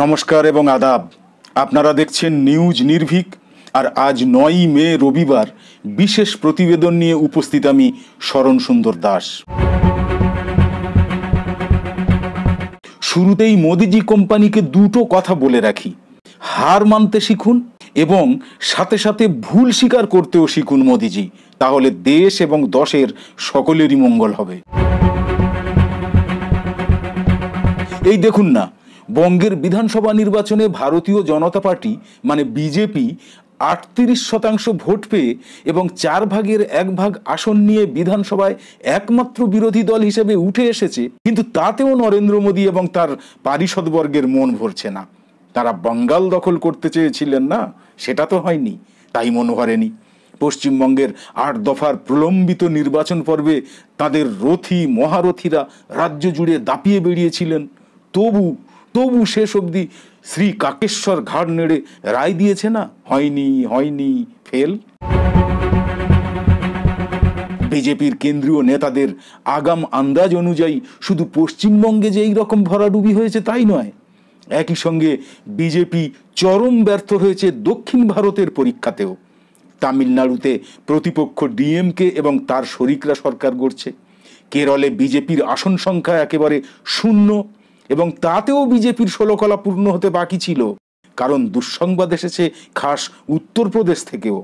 নমস্কার এবং আদাব আপনারা দেখছেন নিউজ নির্ভীক আর আজ নয়ই মে রবিবার বিশেষ প্রতিবেদন নিয়ে উপস্থিত আমি শরণ সুন্দর দাস শুরুতেই মোদিজি কোম্পানিকে দুটো কথা বলে রাখি হার মানতে শিখুন এবং সাথে সাথে ভুল স্বীকার করতেও শিখুন মোদিজি তাহলে দেশ এবং দশের সকলেরই মঙ্গল হবে এই দেখুন না বঙ্গের বিধানসভা নির্বাচনে ভারতীয় জনতা পার্টি মানে বিজেপি আটত্রিশ শতাংশ ভোট পেয়ে এবং চার ভাগের এক ভাগ আসন নিয়ে বিধানসভায় একমাত্র বিরোধী দল হিসেবে উঠে এসেছে কিন্তু তাতেও নরেন্দ্র মোদী এবং তার পারিষদবর্গের মন ভরছে না তারা বাঙ্গাল দখল করতে চেয়েছিলেন না সেটা তো হয়নি তাই মন ভরেনি পশ্চিমবঙ্গের আট দফার প্রলম্বিত নির্বাচন পর্বে তাদের রথী মহারথীরা রাজ্য জুড়ে দাপিয়ে বেরিয়েছিলেন তবু তবু শেষ অবধি শ্রী কাকেশ্বর ঘাড় নেড়ে রায় দিয়েছে না হয়নি হয়নি ফেল বিজেপির কেন্দ্রীয় নেতাদের আগাম আন্দাজ অনুযায়ী শুধু পশ্চিমবঙ্গে যে এইরকম ভরাডুবি হয়েছে তাই নয় একই সঙ্গে বিজেপি চরম ব্যর্থ হয়েছে দক্ষিণ ভারতের পরীক্ষাতেও তামিলনাড়ুতে প্রতিপক্ষ ডিএমকে এবং তার শরিকরা সরকার গড়ছে কেরলে বিজেপির আসন সংখ্যা একেবারে শূন্য এবং তাতেও বিজেপির ষোলকলা পূর্ণ হতে বাকি ছিল কারণ দুঃসংবাদ এসেছে খাস উত্তরপ্রদেশ থেকেও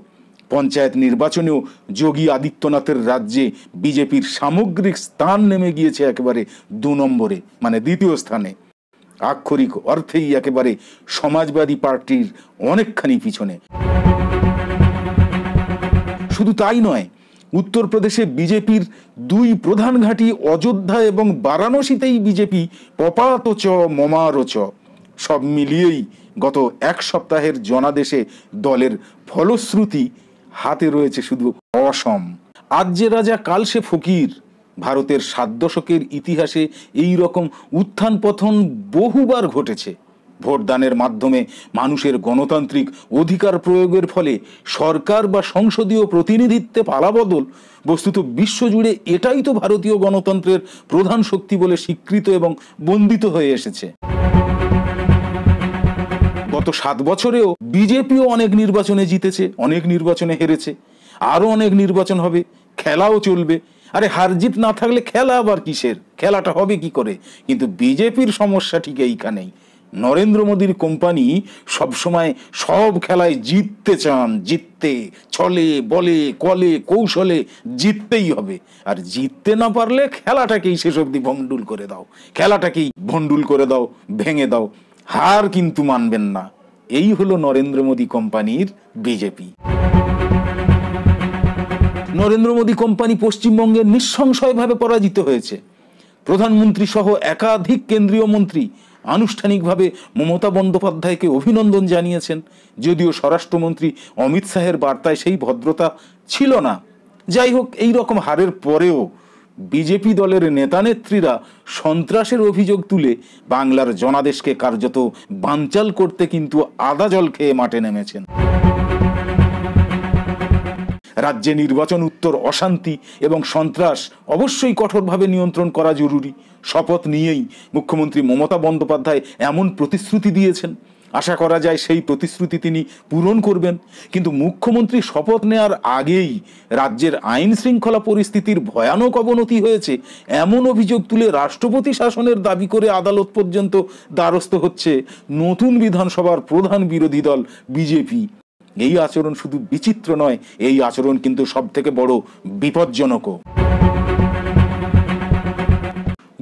পঞ্চায়েত নির্বাচনেও যোগী আদিত্যনাথের রাজ্যে বিজেপির সামগ্রিক স্থান নেমে গিয়েছে একেবারে দু নম্বরে মানে দ্বিতীয় স্থানে আক্ষরিক অর্থেই একেবারে সমাজবাদী পার্টির অনেকখানি পিছনে শুধু তাই নয় উত্তরপ্রদেশে বিজেপির দুই প্রধান ঘাঁটি অযোধ্যা এবং বারাণসীতেই বিজেপি পপাত চ মমার চ সব মিলিয়েই গত এক সপ্তাহের জনাদেশে দলের ফলশ্রুতি হাতে রয়েছে শুধু অসম আজ যে রাজা কাল সে ফকির ভারতের সাত দশকের ইতিহাসে এই রকম উত্থান পথন বহুবার ঘটেছে ভোটদানের মাধ্যমে মানুষের গণতান্ত্রিক অধিকার প্রয়োগের ফলে সরকার বা সংসদীয় প্রতিনিধিত্বে পালাবদল বস্তুত বিশ্বজুড়ে এটাই তো ভারতীয় গণতন্ত্রের প্রধান শক্তি বলে স্বীকৃত এবং বন্দিত হয়ে এসেছে গত সাত বছরেও বিজেপিও অনেক নির্বাচনে জিতেছে অনেক নির্বাচনে হেরেছে আরও অনেক নির্বাচন হবে খেলাও চলবে আরে হার জিত না থাকলে খেলা আবার কিসের খেলাটা হবে কি করে কিন্তু বিজেপির সমস্যা ঠিক এইখানেই নরেন্দ্র মোদীর কোম্পানি সবসময় সব খেলায় জিততে চান জিততে ছলে বলে কলে কৌশলে জিততেই হবে আর জিততে না পারলে খেলাটাকেই শেষ অবধি ভণ্ডুল করে দাও খেলাটাকেই ভণ্ডুল করে দাও ভেঙে দাও হার কিন্তু মানবেন না এই হলো নরেন্দ্র মোদী কোম্পানির বিজেপি নরেন্দ্র মোদী কোম্পানি পশ্চিমবঙ্গে নিঃসংশয়ভাবে পরাজিত হয়েছে প্রধানমন্ত্রী সহ একাধিক কেন্দ্রীয় মন্ত্রী আনুষ্ঠানিকভাবে মমতা বন্দ্যোপাধ্যায়কে অভিনন্দন জানিয়েছেন যদিও স্বরাষ্ট্রমন্ত্রী অমিত শাহের বার্তায় সেই ভদ্রতা ছিল না যাই হোক এই রকম হারের পরেও বিজেপি দলের নেতানেত্রীরা সন্ত্রাসের অভিযোগ তুলে বাংলার জনাদেশকে কার্যত বানচাল করতে কিন্তু আদা জল খেয়ে মাঠে নেমেছেন রাজ্যে নির্বাচন উত্তর অশান্তি এবং সন্ত্রাস অবশ্যই কঠোরভাবে নিয়ন্ত্রণ করা জরুরি শপথ নিয়েই মুখ্যমন্ত্রী মমতা বন্দ্যোপাধ্যায় এমন প্রতিশ্রুতি দিয়েছেন আশা করা যায় সেই প্রতিশ্রুতি তিনি পূরণ করবেন কিন্তু মুখ্যমন্ত্রী শপথ নেওয়ার আগেই রাজ্যের আইন শৃঙ্খলা পরিস্থিতির ভয়ানক অবনতি হয়েছে এমন অভিযোগ তুলে রাষ্ট্রপতি শাসনের দাবি করে আদালত পর্যন্ত দ্বারস্থ হচ্ছে নতুন বিধানসভার প্রধান বিরোধী দল বিজেপি এই আচরণ শুধু বিচিত্র নয় এই আচরণ কিন্তু সবথেকে বড় বিপজ্জনকও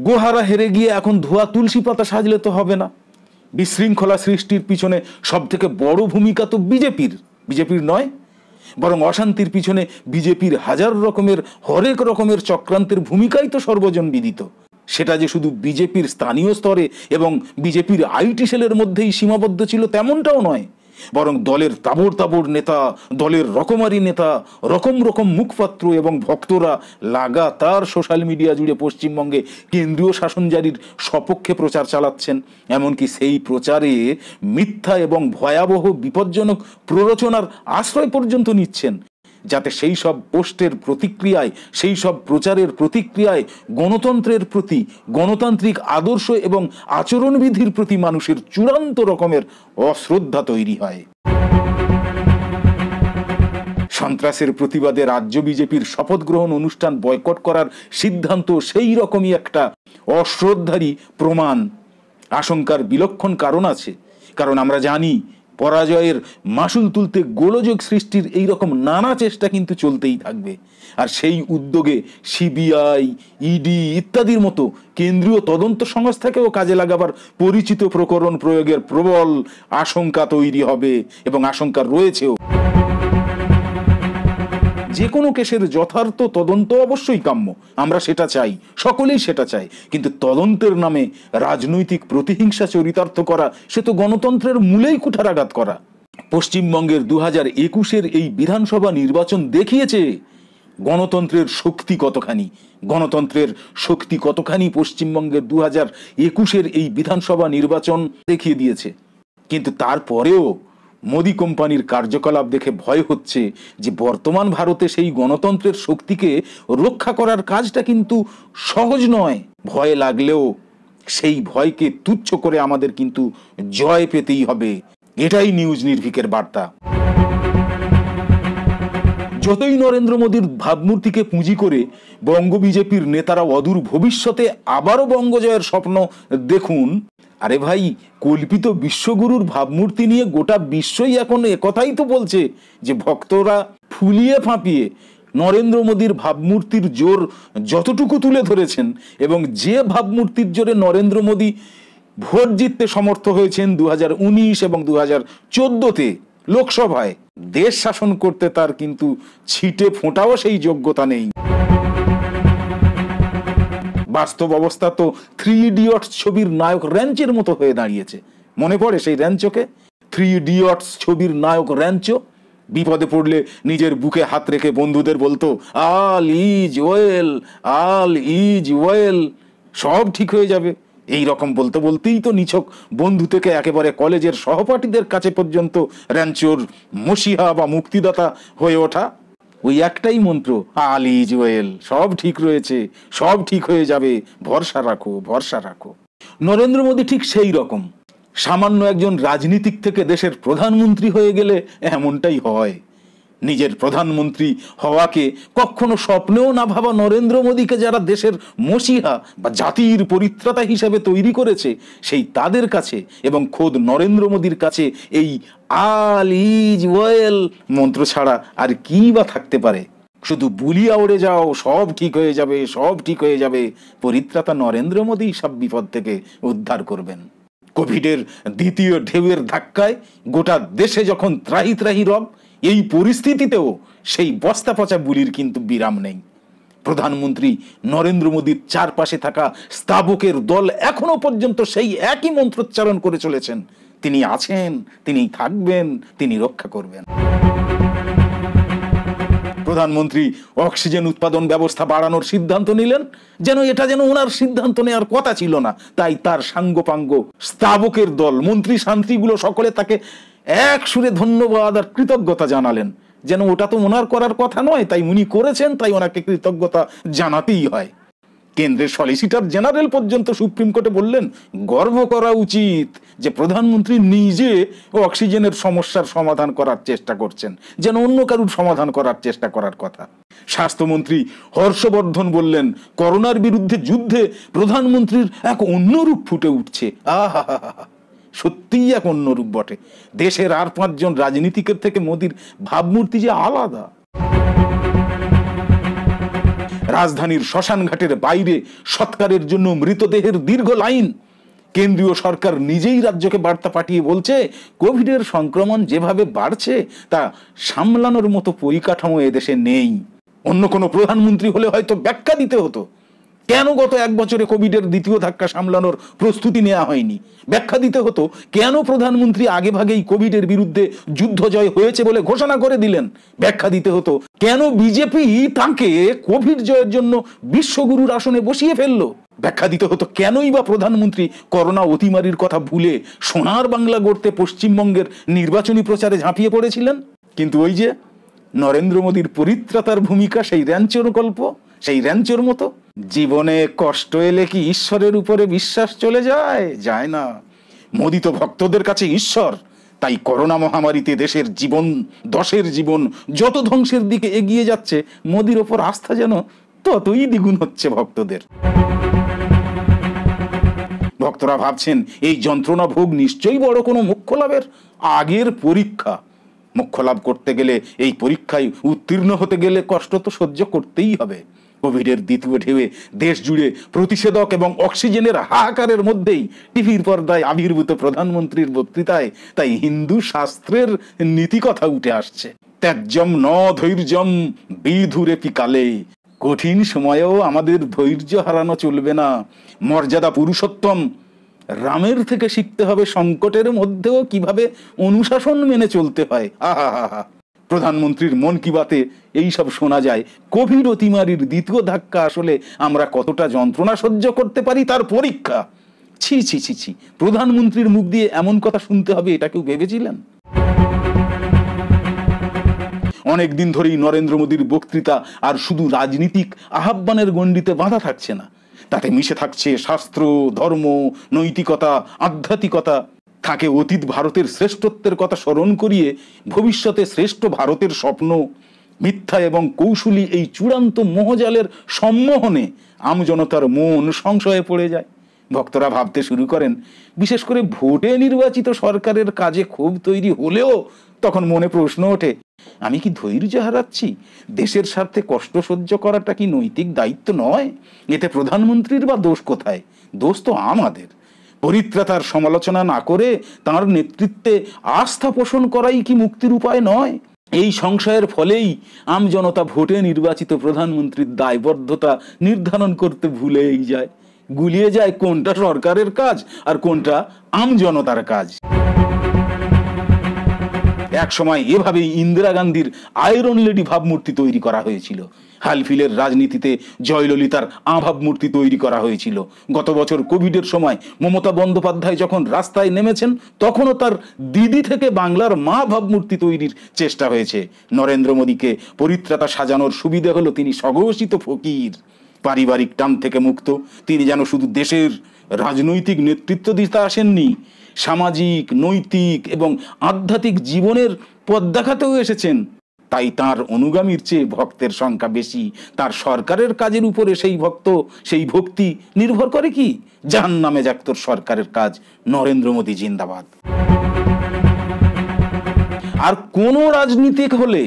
গোহারা হেরে গিয়ে এখন ধোয়া তুলসী পাতা সাজলে তো হবে না বিশৃঙ্খলা সৃষ্টির পিছনে সব থেকে বড় ভূমিকা তো বিজেপির বিজেপির নয় বরং অশান্তির পিছনে বিজেপির হাজার রকমের হরেক রকমের চক্রান্তের ভূমিকাই তো সর্বজন বিদিত সেটা যে শুধু বিজেপির স্থানীয় স্তরে এবং বিজেপির আইটি সেলের মধ্যেই সীমাবদ্ধ ছিল তেমনটাও নয় বরং দলের তাবড় তাবড় নেতা দলের রকমারি নেতা রকম রকম মুখপাত্র এবং ভক্তরা লাগাতার সোশ্যাল মিডিয়া জুড়ে পশ্চিমবঙ্গে কেন্দ্রীয় শাসন জারির সপক্ষে প্রচার চালাচ্ছেন এমনকি সেই প্রচারে মিথ্যা এবং ভয়াবহ বিপজ্জনক প্ররোচনার আশ্রয় পর্যন্ত নিচ্ছেন যাতে সেই সব পোস্টের প্রতিক্রিয়ায় সেই সব প্রচারের প্রতিক্রিয়ায় গণতন্ত্রের প্রতি গণতান্ত্রিক আদর্শ এবং আচরণবিধির প্রতি মানুষের চূড়ান্ত রকমের অশ্রদ্ধা তৈরি হয় সন্ত্রাসের প্রতিবাদে রাজ্য বিজেপির শপথ গ্রহণ অনুষ্ঠান বয়কট করার সিদ্ধান্ত সেই রকমই একটা অশ্রদ্ধারই প্রমাণ আশঙ্কার বিলক্ষণ কারণ আছে কারণ আমরা জানি পরাজয়ের মাসুল তুলতে গোলযোগ সৃষ্টির এই রকম নানা চেষ্টা কিন্তু চলতেই থাকবে আর সেই উদ্যোগে সিবিআই ইডি ইত্যাদির মতো কেন্দ্রীয় তদন্ত সংস্থাকেও কাজে লাগাবার পরিচিত প্রকরণ প্রয়োগের প্রবল আশঙ্কা তৈরি হবে এবং আশঙ্কা রয়েছেও যে কোনো কেসের যথার্থ তদন্ত অবশ্যই কাম্য আমরা সেটা চাই সকলেই সেটা চাই কিন্তু তদন্তের নামে রাজনৈতিক প্রতিহিংসা চরিতার্থ করা সে তো গণতন্ত্রের মূলেই কুঠারাঘাত করা পশ্চিমবঙ্গের দু হাজার একুশের এই বিধানসভা নির্বাচন দেখিয়েছে গণতন্ত্রের শক্তি কতখানি গণতন্ত্রের শক্তি কতখানি পশ্চিমবঙ্গের দু হাজার একুশের এই বিধানসভা নির্বাচন দেখিয়ে দিয়েছে কিন্তু তারপরেও মোদি কোম্পানির কার্যকলাপ দেখে ভয় হচ্ছে যে বর্তমান ভারতে সেই গণতন্ত্রের শক্তিকে রক্ষা করার কাজটা কিন্তু সহজ নয় ভয় লাগলেও সেই ভয়কে তুচ্ছ করে আমাদের কিন্তু জয় পেতেই হবে এটাই নিউজ নির্ভিকের বার্তা যতই নরেন্দ্র মোদীর ভাবমূর্তিকে পুঁজি করে বঙ্গ বিজেপির নেতারা অদূর ভবিষ্যতে আবারও বঙ্গজয়ের স্বপ্ন দেখুন আরে ভাই কল্পিত বিশ্বগুরুর ভাবমূর্তি নিয়ে গোটা বিশ্বই এখন একথাই তো বলছে যে ভক্তরা ফুলিয়ে ফাঁপিয়ে নরেন্দ্র মোদীর ভাবমূর্তির জোর যতটুকু তুলে ধরেছেন এবং যে ভাবমূর্তির জোরে নরেন্দ্র মোদী ভোট জিততে সমর্থ হয়েছেন দু এবং দু হাজার চোদ্দোতে লোকসভায় দেশ শাসন করতে তার কিন্তু ছিটে ফোঁটাও সেই যোগ্যতা নেই বাস্তব অবস্থা তো থ্রি ইডিয়টস ছবির নায়ক র্যাঞ্চের মতো হয়ে দাঁড়িয়েছে মনে পড়ে সেই র্যাঞ্চোকে থ্রি ইডিয়টস ছবির নায়ক র্যাঞ্চো বিপদে পড়লে নিজের বুকে হাত রেখে বন্ধুদের বলতো all is well all is well সব ঠিক হয়ে যাবে এই রকম বলতে বলতেই তো নিছক বন্ধু থেকে একেবারে কলেজের সহপাঠীদের কাছে পর্যন্ত র্যাঞ্চোর মসিহা বা মুক্তিদাতা হয়ে ওঠা ওই একটাই মন্ত্র আলি জুয়েল সব ঠিক রয়েছে সব ঠিক হয়ে যাবে ভরসা রাখো ভরসা রাখো নরেন্দ্র মোদী ঠিক সেই রকম সামান্য একজন রাজনীতিক থেকে দেশের প্রধানমন্ত্রী হয়ে গেলে এমনটাই হয় নিজের প্রধানমন্ত্রী হওয়াকে কখনো স্বপ্নেও না ভাবা নরেন্দ্র মোদীকে যারা দেশের মসিহা বা জাতির পরিত্রাতা হিসাবে তৈরি করেছে সেই তাদের কাছে এবং খোদ নরেন্দ্র মোদীর কাছে এই আল ইজ ওয়েল মন্ত্র ছাড়া আর কি বা থাকতে পারে শুধু বুলিয়া উড়ে যাও সব ঠিক হয়ে যাবে সব ঠিক হয়ে যাবে পরিত্রাতা নরেন্দ্র মোদী সব বিপদ থেকে উদ্ধার করবেন কোভিডের দ্বিতীয় ঢেউয়ের ধাক্কায় গোটা দেশে যখন ত্রাহি ত্রাহি রব এই পরিস্থিতিতেও সেই বস্তা পচা বুলির কিন্তু বিরাম নেই প্রধানমন্ত্রী নরেন্দ্র মোদীর চারপাশে থাকা স্থাবকের দল এখনও পর্যন্ত সেই একই মন্ত্রোচ্চারণ করে চলেছেন তিনি আছেন তিনি থাকবেন তিনি রক্ষা করবেন প্রধানমন্ত্রী অক্সিজেন উৎপাদন ব্যবস্থা বাড়ানোর সিদ্ধান্ত নিলেন যেন এটা যেন ওনার সিদ্ধান্ত নেওয়ার কথা ছিল না তাই তার সাঙ্গপাঙ্গ স্থাবকের দল মন্ত্রী শান্তিগুলো সকলে তাকে এক সুরে ধন্যবাদ আর কৃতজ্ঞতা জানালেন যেন ওটা তো ওনার করার কথা নয় তাই উনি করেছেন তাই ওনাকে কৃতজ্ঞতা জানাতেই হয় কেন্দ্রের সলিসিটার জেনারেল পর্যন্ত সুপ্রিম কোর্টে বললেন গর্ব করা উচিত যে প্রধানমন্ত্রী নিজে অক্সিজেনের সমস্যার সমাধান করার চেষ্টা করছেন যেন অন্য কারুর সমাধান করার চেষ্টা করার কথা স্বাস্থ্যমন্ত্রী হর্ষবর্ধন বললেন করোনার বিরুদ্ধে যুদ্ধে প্রধানমন্ত্রীর এক অন্যরূপ ফুটে উঠছে আহা সত্যিই এক অন্যরূপ বটে দেশের আর পাঁচজন রাজনীতিকের থেকে মোদির ভাবমূর্তি যে আলাদা রাজধানীর শ্মশানঘাটের বাইরে সৎকারের জন্য মৃতদেহের দীর্ঘ লাইন কেন্দ্রীয় সরকার নিজেই রাজ্যকে বার্তা পাঠিয়ে বলছে কোভিডের সংক্রমণ যেভাবে বাড়ছে তা সামলানোর মতো পরিকাঠামো এদেশে নেই অন্য কোনো প্রধানমন্ত্রী হলে হয়তো ব্যাখ্যা দিতে হতো কেন গত এক বছরে কোভিডের দ্বিতীয় ধাক্কা সামলানোর প্রস্তুতি নেওয়া হয়নি ব্যাখ্যা দিতে হতো কেন প্রধানমন্ত্রী আগেভাগেই কোভিডের বিরুদ্ধে যুদ্ধ জয় হয়েছে বলে ঘোষণা করে দিলেন ব্যাখ্যা দিতে হতো কেন বিজেপি তাকে কোভিড জয়ের জন্য বিশ্বগুরুর আসনে বসিয়ে ফেললো ব্যাখ্যা দিতে হতো কেনই বা প্রধানমন্ত্রী করোনা অতিমারির কথা ভুলে সোনার বাংলা গড়তে পশ্চিমবঙ্গের নির্বাচনী প্রচারে ঝাঁপিয়ে পড়েছিলেন কিন্তু ওই যে নরেন্দ্র মোদীর পরিত্রাতার ভূমিকা সেই র্যাঞ্চর গল্প সেই র্যাঞ্চর মতো জীবনে কষ্ট এলে কি ঈশ্বরের উপরে বিশ্বাস চলে যায় যায় না মদিত ভক্তদের কাছে ঈশ্বর তাই করোনা মহামারীতে দেশের জীবন দশের জীবন যত ধ্বংসের দিকে এগিয়ে যাচ্ছে মোদির ওপর আস্থা যেন ততই দ্বিগুণ হচ্ছে ভক্তদের ভক্তরা ভাবছেন এই যন্ত্রণা ভোগ নিশ্চয়ই বড় কোনো মুখ্য লাভের আগের পরীক্ষা মুখ্য লাভ করতে গেলে এই পরীক্ষায় উত্তীর্ণ হতে গেলে কষ্ট তো সহ্য করতেই হবে কোভিডের দ্বিতীয় ঢেউয়ে দেশ জুড়ে প্রতিষেধক এবং অক্সিজেনের হাহাকারের মধ্যেই টিভির পর্দায় আবির্ভূত প্রধানমন্ত্রীর বক্তৃতায় তাই হিন্দু শাস্ত্রের নীতিকথা উঠে আসছে ত্যাজ্যম ন ধৈর্যম বিধুরেপি কালে কঠিন সময়েও আমাদের ধৈর্য হারানো চলবে না মর্যাদা পুরুষোত্তম রামের থেকে শিখতে হবে সংকটের মধ্যেও কিভাবে অনুশাসন মেনে চলতে হয় আহা হা হা প্রধানমন্ত্রীর মন কি বাতে এইসব শোনা যায় কোভিড অতিমারির দ্বিতীয় ধাক্কা আসলে আমরা কতটা যন্ত্রণা সহ্য করতে পারি তার পরীক্ষা ছি ছি ছি ছি প্রধানমন্ত্রীর মুখ দিয়ে এমন কথা শুনতে হবে এটা কেউ ভেবেছিলেন অনেক দিন ধরেই নরেন্দ্র মোদীর বক্তৃতা আর শুধু রাজনীতিক আহ্বানের গণ্ডিতে বাঁধা থাকছে না তাতে মিশে থাকছে শাস্ত্র ধর্ম নৈতিকতা আধ্যাত্মিকতা তাকে অতীত ভারতের শ্রেষ্ঠত্বের কথা স্মরণ করিয়ে ভবিষ্যতে শ্রেষ্ঠ ভারতের স্বপ্ন মিথ্যা এবং কৌশলী এই চূড়ান্ত মোহজালের সম্মোহনে আমজনতার মন সংশয়ে পড়ে যায় ভক্তরা ভাবতে শুরু করেন বিশেষ করে ভোটে নির্বাচিত সরকারের কাজে ক্ষোভ তৈরি হলেও তখন মনে প্রশ্ন ওঠে আমি কি ধৈর্য হারাচ্ছি দেশের স্বার্থে কষ্ট সহ্য করাটা কি নৈতিক দায়িত্ব নয় এতে প্রধানমন্ত্রীর বা দোষ কোথায় দোষ তো আমাদের পরিত্রাতার সমালোচনা না করে তাঁর নেতৃত্বে আস্থা পোষণ করাই কি মুক্তির উপায় নয় এই সংশয়ের ফলেই আমজনতা ভোটে নির্বাচিত প্রধানমন্ত্রীর দায়বদ্ধতা নির্ধারণ করতে ভুলেই যায় গুলিয়ে যায় কোনটা সরকারের কাজ আর কোনটা আমজনতার কাজ একসময় এভাবেই ইন্দিরা গান্ধীর আয়রন লেডি ভাবমূর্তি তৈরি করা হয়েছিল হালফিলের রাজনীতিতে জয়ললিতার আভাবমূর্তি তৈরি করা হয়েছিল গত বছর কোভিডের সময় মমতা বন্দ্যোপাধ্যায় যখন রাস্তায় নেমেছেন তখনও তার দিদি থেকে বাংলার মা ভাবমূর্তি তৈরির চেষ্টা হয়েছে নরেন্দ্র মোদীকে পরিত্রাতা সাজানোর সুবিধে হলো তিনি স্বঘোষিত ফকির পারিবারিক টান থেকে মুক্ত তিনি যেন শুধু দেশের রাজনৈতিক নেতৃত্ব দিতে আসেননি সামাজিক নৈতিক এবং আধ্যাত্মিক জীবনের পথ দেখাতেও এসেছেন তাই তার অনুগামীর চেয়ে ভক্তের সংখ্যা বেশি তার সরকারের কাজের উপরে সেই ভক্ত সেই ভক্তি নির্ভর করে কি যার নামে যাক তোর সরকারের কাজ নরেন্দ্র মোদী জিন্দাবাদ আর কোনো রাজনীতিক হলে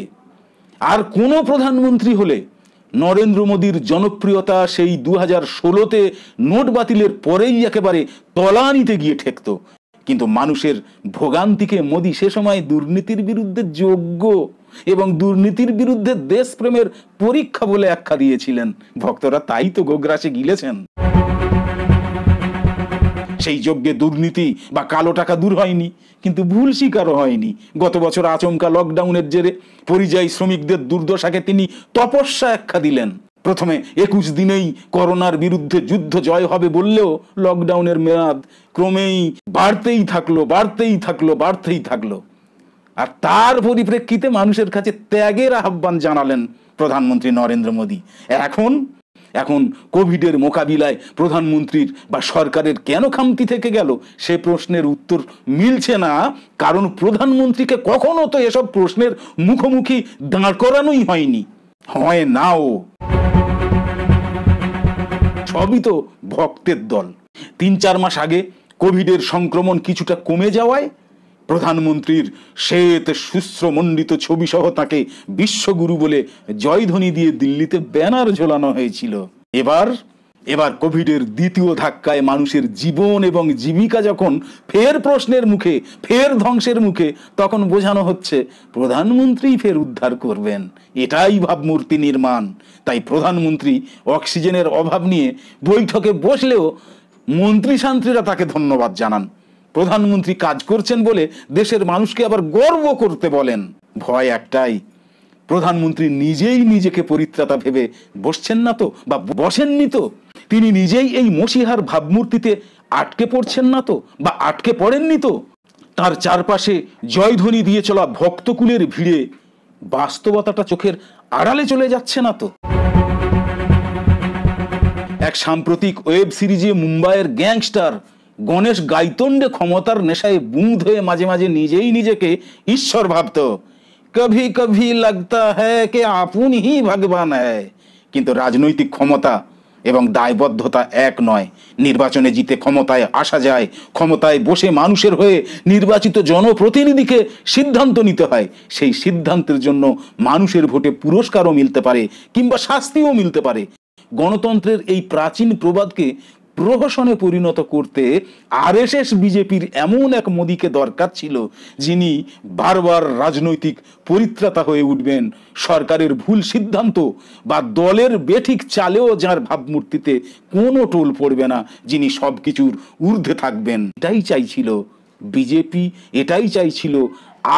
আর কোনো প্রধানমন্ত্রী হলে নরেন্দ্র মোদীর জনপ্রিয়তা সেই দু হাজার ষোলোতে নোট বাতিলের পরেই একেবারে তলানিতে গিয়ে ঠেকত কিন্তু মানুষের ভোগান্তিকে মোদী সে সময় দুর্নীতির বিরুদ্ধে যোগ্য এবং দুর্নীতির বিরুদ্ধে দেশপ্রেমের পরীক্ষা বলে আখ্যা দিয়েছিলেন ভক্তরা তাই তো গোগ্রাসে গিলেছেন সেই যজ্ঞে দুর্নীতি বা কালো টাকা দূর হয়নি কিন্তু ভুল স্বীকারও হয়নি গত বছর আচমকা লকডাউনের জেরে পরিযায়ী শ্রমিকদের দুর্দশাকে তিনি তপস্যা একখা দিলেন প্রথমে একুশ দিনেই করোনার বিরুদ্ধে যুদ্ধ জয় হবে বললেও লকডাউনের মেয়াদ ক্রমেই বাড়তেই থাকলো বাড়তেই থাকলো বাড়তেই থাকলো আর তার পরিপ্রেক্ষিতে মানুষের কাছে ত্যাগের আহ্বান জানালেন প্রধানমন্ত্রী নরেন্দ্র মোদী এখন এখন কোভিডের মোকাবিলায় প্রধানমন্ত্রীর বা সরকারের কেন খামতি থেকে গেল সে প্রশ্নের উত্তর মিলছে না কারণ প্রধানমন্ত্রীকে কখনো তো এসব প্রশ্নের মুখোমুখি দাঁড় করানোই হয়নি হয় নাও সবই তো ভক্তের দল তিন চার মাস আগে কোভিডের সংক্রমণ কিছুটা কমে যাওয়ায় প্রধানমন্ত্রীর শ্বেত ছবি সহ তাকে বিশ্বগুরু বলে জয়ধ্বনি দিয়ে দিল্লিতে ব্যানার ঝোলানো হয়েছিল এবার এবার কোভিডের দ্বিতীয় ধাক্কায় মানুষের জীবন এবং জীবিকা যখন ফের প্রশ্নের মুখে ফের ধ্বংসের মুখে তখন বোঝানো হচ্ছে প্রধানমন্ত্রী ফের উদ্ধার করবেন এটাই ভাবমূর্তি নির্মাণ তাই প্রধানমন্ত্রী অক্সিজেনের অভাব নিয়ে বৈঠকে বসলেও মন্ত্রী শান্ত্রীরা তাকে ধন্যবাদ জানান প্রধানমন্ত্রী কাজ করছেন বলে দেশের মানুষকে আবার গর্ব করতে বলেন ভয় একটাই প্রধানমন্ত্রী নিজেই নিজেকে পরিত্রাতা ভেবে বসছেন না তো বা বসেননি তো তিনি নিজেই এই মসিহার ভাবমূর্তিতে আটকে পড়ছেন না তো বা আটকে পড়েননি তো তার চারপাশে জয়ধ্বনি দিয়ে চলা ভক্তকুলের ভিড়ে বাস্তবতাটা চোখের আড়ালে চলে যাচ্ছে না তো এক সাম্প্রতিক ওয়েব সিরিজে মুম্বাইয়ের গ্যাংস্টার গণেশ গাইতণ্ডে ক্ষমতার নেশায় বুঁদ হয়ে মাঝে মাঝে নিজেই নিজেকে ঈশ্বর ভাবত কভি কভি লাগতা হ্যাঁ কে আপন হি ভগবান হ্যায় কিন্তু রাজনৈতিক ক্ষমতা এবং দায়বদ্ধতা এক নয় নির্বাচনে জিতে ক্ষমতায় আসা যায় ক্ষমতায় বসে মানুষের হয়ে নির্বাচিত জনপ্রতিনিধিকে সিদ্ধান্ত নিতে হয় সেই সিদ্ধান্তের জন্য মানুষের ভোটে পুরস্কারও মিলতে পারে কিংবা শাস্তিও মিলতে পারে গণতন্ত্রের এই প্রাচীন প্রবাদকে প্রহসনে পরিণত করতে আরএসএস বিজেপির এমন এক মোদীকে দরকার ছিল যিনি বারবার রাজনৈতিক পরিত্রাতা হয়ে উঠবেন সরকারের ভুল সিদ্ধান্ত বা দলের বেঠিক চালেও যার ভাবমূর্তিতে কোনো টোল পড়বে না যিনি সব কিছুর ঊর্ধ্বে থাকবেন এটাই চাইছিল বিজেপি এটাই চাইছিল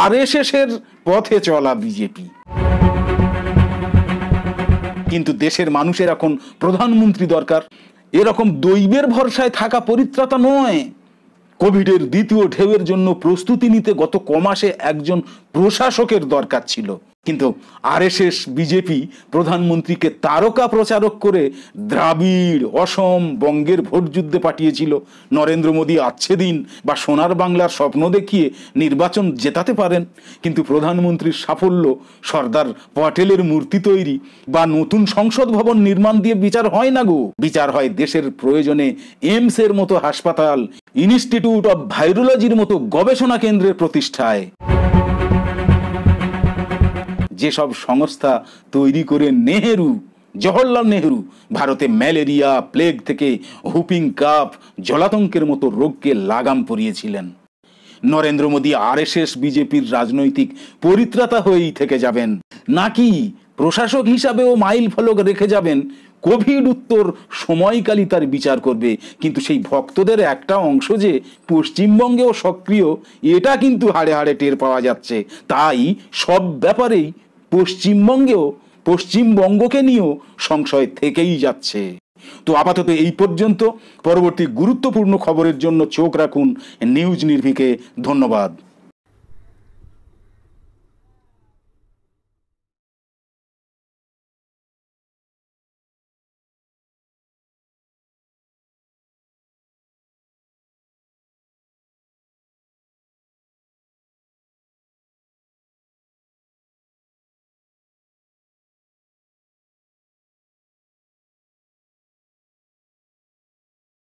আরএসএসের পথে চলা বিজেপি কিন্তু দেশের মানুষের এখন প্রধানমন্ত্রী দরকার এরকম দৈবের ভরসায় থাকা পরিত্রাতা নয় কোভিডের দ্বিতীয় ঢেউয়ের জন্য প্রস্তুতি নিতে গত কমাসে একজন প্রশাসকের দরকার ছিল কিন্তু আরএসএস বিজেপি প্রধানমন্ত্রীকে তারকা প্রচারক করে দ্রাবিড় অসম বঙ্গের ভোটযুদ্ধে পাঠিয়েছিল নরেন্দ্র মোদী আচ্ছে দিন বা সোনার বাংলার স্বপ্ন দেখিয়ে নির্বাচন জেতাতে পারেন কিন্তু প্রধানমন্ত্রীর সাফল্য সর্দার পটেলের মূর্তি তৈরি বা নতুন সংসদ ভবন নির্মাণ দিয়ে বিচার হয় না গো বিচার হয় দেশের প্রয়োজনে এমসের মতো হাসপাতাল ইনস্টিটিউট অব ভাইরোলজির মতো গবেষণা কেন্দ্রের প্রতিষ্ঠায় যেসব সংস্থা তৈরি করে নেহেরু জওহরলাল নেহরু ভারতে ম্যালেরিয়া প্লেগ থেকে হুপিং কাপ জলাতঙ্কের মতো রোগকে লাগাম পরিয়েছিলেন নরেন্দ্র মোদী এস বিজেপির রাজনৈতিক পরিত্রাতা হয়েই থেকে যাবেন নাকি প্রশাসক হিসাবেও মাইল ফলক রেখে যাবেন কোভিড উত্তর সময়কালই তার বিচার করবে কিন্তু সেই ভক্তদের একটা অংশ যে পশ্চিমবঙ্গেও সক্রিয় এটা কিন্তু হাড়ে হাড়ে টের পাওয়া যাচ্ছে তাই সব ব্যাপারেই পশ্চিমবঙ্গেও পশ্চিমবঙ্গকে নিয়েও সংশয় থেকেই যাচ্ছে তো আপাতত এই পর্যন্ত পরবর্তী গুরুত্বপূর্ণ খবরের জন্য চোখ রাখুন নিউজ নির্ভীকে ধন্যবাদ